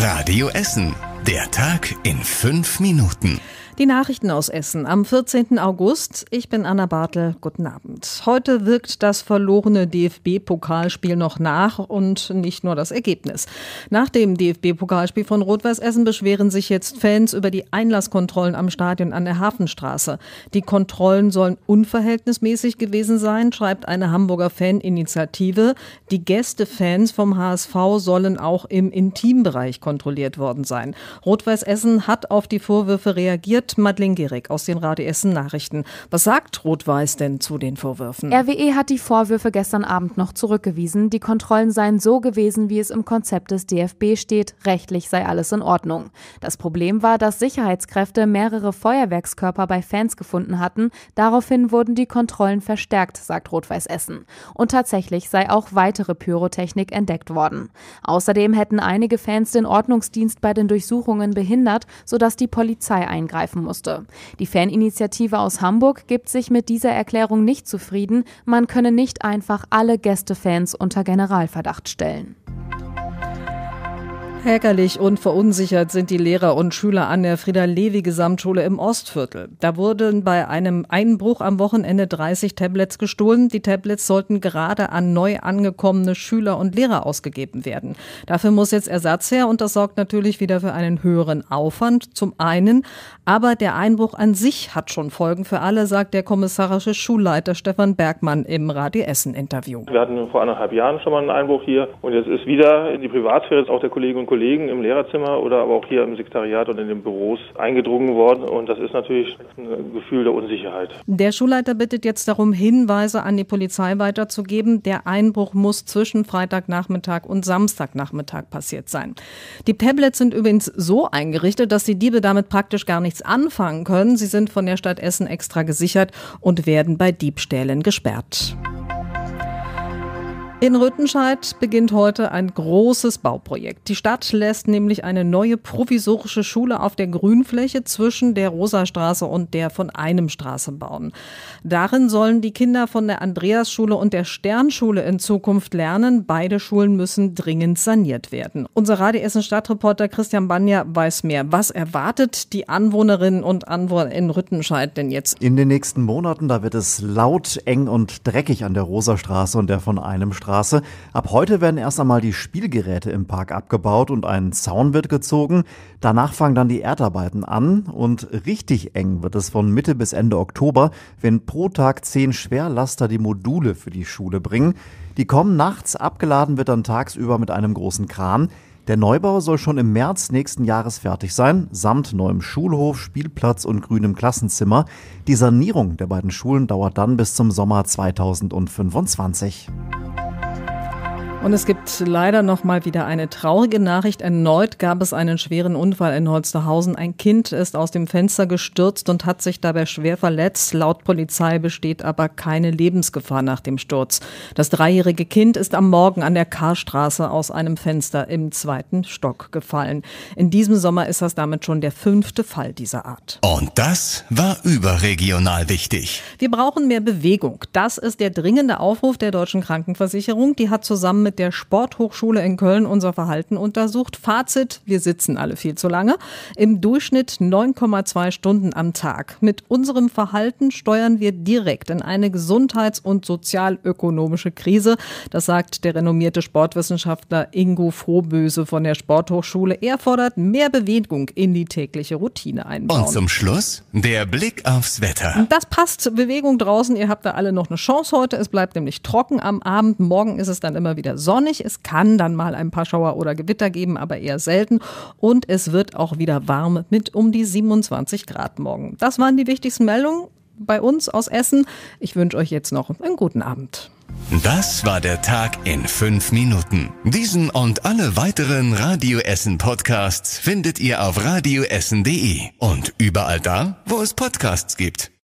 Radio Essen. Der Tag in fünf Minuten. Die Nachrichten aus Essen am 14. August. Ich bin Anna Bartel. Guten Abend. Heute wirkt das verlorene DFB-Pokalspiel noch nach und nicht nur das Ergebnis. Nach dem DFB-Pokalspiel von Rot-Weiß Essen beschweren sich jetzt Fans über die Einlasskontrollen am Stadion an der Hafenstraße. Die Kontrollen sollen unverhältnismäßig gewesen sein, schreibt eine Hamburger Faninitiative. Die Gästefans vom HSV sollen auch im Intimbereich kontrolliert worden sein. Rot-Weiß Essen hat auf die Vorwürfe reagiert mit Madeleine Gierig aus den Radio Essen Nachrichten. Was sagt Rot-Weiß denn zu den Vorwürfen? RWE hat die Vorwürfe gestern Abend noch zurückgewiesen. Die Kontrollen seien so gewesen, wie es im Konzept des DFB steht. Rechtlich sei alles in Ordnung. Das Problem war, dass Sicherheitskräfte mehrere Feuerwerkskörper bei Fans gefunden hatten. Daraufhin wurden die Kontrollen verstärkt, sagt Rot-Weiß Essen. Und tatsächlich sei auch weitere Pyrotechnik entdeckt worden. Außerdem hätten einige Fans den Ordnungsdienst bei den Durchsuchungen behindert, sodass die Polizei eingreifen schaffen musste. Die Faninitiative aus Hamburg gibt sich mit dieser Erklärung nicht zufrieden, man könne nicht einfach alle Gästefans unter Generalverdacht stellen. Häkerlich und verunsichert sind die Lehrer und Schüler an der Frieda-Levi-Gesamtschule im Ostviertel. Da wurden bei einem Einbruch am Wochenende 30 Tablets gestohlen. Die Tablets sollten gerade an neu angekommene Schüler und Lehrer ausgegeben werden. Dafür muss jetzt Ersatz her und das sorgt natürlich wieder für einen höheren Aufwand zum einen. Aber der Einbruch an sich hat schon Folgen für alle, sagt der kommissarische Schulleiter Stefan Bergmann im Radio Essen Interview. Wir hatten vor anderthalb Jahren schon mal einen Einbruch hier und jetzt ist wieder in die Privatsphäre auch der Kollegin Kollegen im Lehrerzimmer oder aber auch hier im Sekretariat und in den Büros eingedrungen worden. Und das ist natürlich ein Gefühl der Unsicherheit. Der Schulleiter bittet jetzt darum, Hinweise an die Polizei weiterzugeben. Der Einbruch muss zwischen Freitagnachmittag und Samstagnachmittag passiert sein. Die Tablets sind übrigens so eingerichtet, dass die Diebe damit praktisch gar nichts anfangen können. Sie sind von der Stadt Essen extra gesichert und werden bei Diebstählen gesperrt. In Rüttenscheid beginnt heute ein großes Bauprojekt. Die Stadt lässt nämlich eine neue provisorische Schule auf der Grünfläche zwischen der Rosastraße und der von einem Straße bauen. Darin sollen die Kinder von der Andreasschule und der Sternschule in Zukunft lernen. Beide Schulen müssen dringend saniert werden. Unser Radio Stadtreporter Christian Banja weiß mehr. Was erwartet die Anwohnerinnen und Anwohner in Rüttenscheid denn jetzt? In den nächsten Monaten, da wird es laut, eng und dreckig an der Rosastraße und der von einem Straße. Straße. Ab heute werden erst einmal die Spielgeräte im Park abgebaut und ein Zaun wird gezogen. Danach fangen dann die Erdarbeiten an und richtig eng wird es von Mitte bis Ende Oktober, wenn pro Tag zehn Schwerlaster die Module für die Schule bringen. Die kommen nachts, abgeladen wird dann tagsüber mit einem großen Kran. Der Neubau soll schon im März nächsten Jahres fertig sein, samt neuem Schulhof, Spielplatz und grünem Klassenzimmer. Die Sanierung der beiden Schulen dauert dann bis zum Sommer 2025. Und es gibt leider noch mal wieder eine traurige Nachricht. Erneut gab es einen schweren Unfall in Holsterhausen. Ein Kind ist aus dem Fenster gestürzt und hat sich dabei schwer verletzt. Laut Polizei besteht aber keine Lebensgefahr nach dem Sturz. Das dreijährige Kind ist am Morgen an der Karstraße aus einem Fenster im zweiten Stock gefallen. In diesem Sommer ist das damit schon der fünfte Fall dieser Art. Und das war überregional wichtig. Wir brauchen mehr Bewegung. Das ist der dringende Aufruf der Deutschen Krankenversicherung. Die hat zusammen mit der Sporthochschule in Köln unser Verhalten untersucht. Fazit, wir sitzen alle viel zu lange. Im Durchschnitt 9,2 Stunden am Tag. Mit unserem Verhalten steuern wir direkt in eine gesundheits- und sozialökonomische Krise. Das sagt der renommierte Sportwissenschaftler Ingo Frohböse von der Sporthochschule. Er fordert mehr Bewegung in die tägliche Routine ein. Und zum Schluss der Blick aufs Wetter. Das passt. Bewegung draußen. Ihr habt da alle noch eine Chance heute. Es bleibt nämlich trocken am Abend. Morgen ist es dann immer wieder sonnig. Es kann dann mal ein paar Schauer oder Gewitter geben, aber eher selten. Und es wird auch wieder warm mit um die 27 Grad morgen. Das waren die wichtigsten Meldungen bei uns aus Essen. Ich wünsche euch jetzt noch einen guten Abend. Das war der Tag in fünf Minuten. Diesen und alle weiteren Radio Essen Podcasts findet ihr auf radioessen.de und überall da, wo es Podcasts gibt.